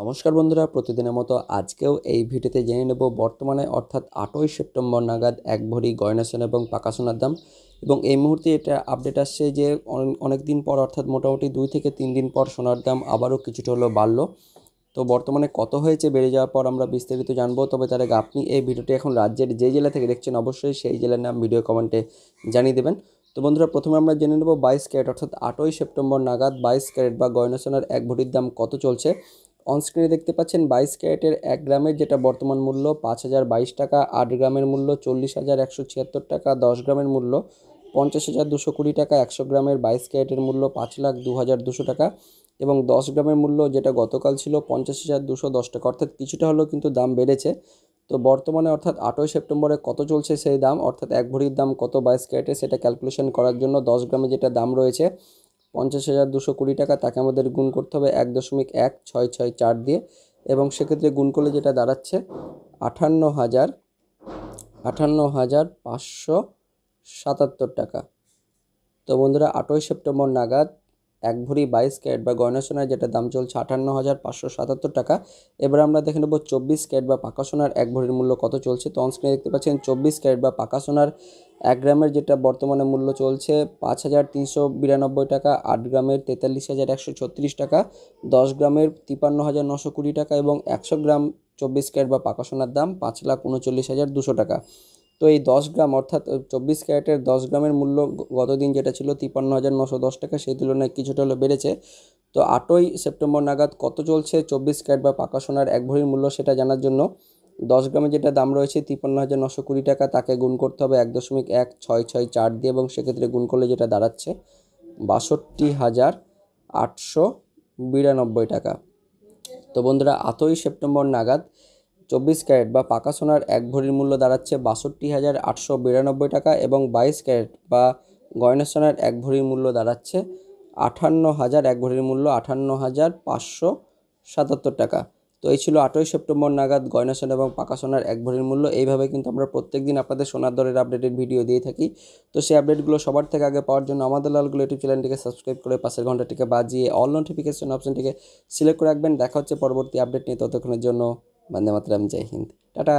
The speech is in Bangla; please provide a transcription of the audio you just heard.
নমস্কার বন্ধুরা প্রতিদিনের মতো আজকেও এই ভিডিওতে জেনে নেব বর্তমানে অর্থাৎ আটই সেপ্টেম্বর নাগাদ এক ভরি সোনা এবং পাকা সোনার দাম এবং এই মুহূর্তে এটা আপডেট আসছে যে অনেক দিন পর অর্থাৎ মোটামুটি দুই থেকে তিন দিন পর সোনার দাম আবারও কিছুটা হলেও বাড়লো তো বর্তমানে কত হয়েছে বেড়ে যাওয়ার পর আমরা বিস্তারিত জানবো তবে তার আগে আপনি এই ভিডিওটি এখন রাজ্যের যে জেলা থেকে দেখছেন অবশ্যই সেই জেলার নাম ভিডিও কমেন্টে জানিয়ে দেবেন তো বন্ধুরা প্রথমে আমরা জেনে নেব বাইশ ক্যারেট অর্থাৎ আটই সেপ্টেম্বর নাগাদ বাইশ ক্যারেট বা গয়না সোনার এক ভরির দাম কত চলছে অনস্ক্রিনে দেখতে পাচ্ছেন বাইশ ক্যারেটের এক গ্রামের যেটা বর্তমান মূল্য পাঁচ হাজার বাইশ টাকা আট গ্রামের মূল্য চল্লিশ হাজার একশো ছিয়াত্তর টাকা দশ গ্রামের মূল্য পঞ্চাশ হাজার দুশো কুড়ি টাকা একশো গ্রামের বাইশ ক্যারেটের মূল্য পাঁচ লাখ দু হাজার দুশো টাকা এবং দশ গ্রামের মূল্য যেটা গতকাল ছিল পঞ্চাশ হাজার দুশো দশ টাকা অর্থাৎ কিছুটা হলেও কিন্তু দাম বেড়েছে তো বর্তমানে অর্থাৎ আটই সেপ্টেম্বরে কত চলছে সেই দাম অর্থাৎ এক ভরির দাম কত বাইশ ক্যারেটে সেটা ক্যালকুলেশন করার জন্য দশ গ্রামে যেটা দাম রয়েছে পঞ্চাশ হাজার দুশো কুড়ি টাকা তাকে আমাদের গুণ করতে হবে এক দশমিক এক ছয় ছয় চার দিয়ে এবং সেক্ষেত্রে গুণ করলে যেটা দাঁড়াচ্ছে আঠান্ন হাজার আঠান্ন হাজার পাঁচশো সাতাত্তর টাকা তো বন্ধুরা আটই সেপ্টেম্বর নাগাদ এক ভরি বাইশ ক্যারেট বা গয়না সোনার যেটা দাম চলছে আটান্ন হাজার পাঁচশো সাতাত্তর টাকা এবার আমরা দেখে নেব চব্বিশ ক্যারেট বা পাকা সোনার এক ভরির মূল্য কত চলছে তো অনস্ক্রিনে দেখতে পাচ্ছেন চব্বিশ ক্যারেট বা পাকা সোনার এক গ্রামের যেটা বর্তমানে মূল্য চলছে পাঁচ হাজার তিনশো বিরানব্বই টাকা আট গ্রামের তেতাল্লিশ হাজার একশো ছত্রিশ টাকা দশ গ্রামের তিপান্ন হাজার নশো কুড়ি টাকা এবং একশো গ্রাম চব্বিশ ক্যারেট বা পাকা সোনার দাম পাঁচ লাখ উনচল্লিশ হাজার দুশো টাকা তো এই দশ গ্রাম অর্থাৎ চব্বিশ ক্যারেটের দশ গ্রামের মূল্য গতদিন যেটা ছিল তিপ্পান্ন হাজার নশো দশ টাকা সেই তুলনায় কিছুটা হলে বেড়েছে তো আটই সেপ্টেম্বর নাগাদ কত চলছে চব্বিশ ক্যারেট বা পাকা সোনার এক ভরির মূল্য সেটা জানার জন্য দশ গ্রামে যেটা দাম রয়েছে তিপ্পান্ন হাজার নশো কুড়ি টাকা তাকে গুণ করতে হবে এক দশমিক এক ছয় ছয় চার দিয়ে এবং সেক্ষেত্রে গুণ করলে যেটা দাঁড়াচ্ছে বাষট্টি হাজার আটশো বিরানব্বই টাকা তো বন্ধুরা আটই সেপ্টেম্বর নাগাদ চব্বিশ ক্যারেট বা পাকা সোনার এক ভরির মূল্য দাঁড়াচ্ছে বাষট্টি হাজার আটশো বিরানব্বই টাকা এবং বাইশ ক্যারেট বা গয়না সোনার এক ভরির মূল্য দাঁড়াচ্ছে আঠান্ন হাজার এক ভরির মূল্য আঠান্ন হাজার পাঁচশো সাতাত্তর টাকা তো এই ছিল আটই সেপ্টেম্বর নাগাদ গয়না সোনা এবং পাকা সোনার এক ভরির মূল্য এইভাবে কিন্তু আমরা প্রত্যেক দিন আপনাদের সোনার দরের আপডেটেড ভিডিও দিয়ে থাকি তো সেই আপডেটগুলো সবার থেকে আগে পাওয়ার জন্য আমাদের লালগুলো ইউটিউব চ্যানেলটিকে সাবস্ক্রাইব করে পাশের ঘন্টাটিকে বাজিয়ে অল নোটিফিকেশন অপশনটিকে সিলেক্ট করে রাখবেন দেখা হচ্ছে পরবর্তী আপডেট নিয়ে ততক্ষণের জন্য వందే మాత్రం జై హింద్ టాటా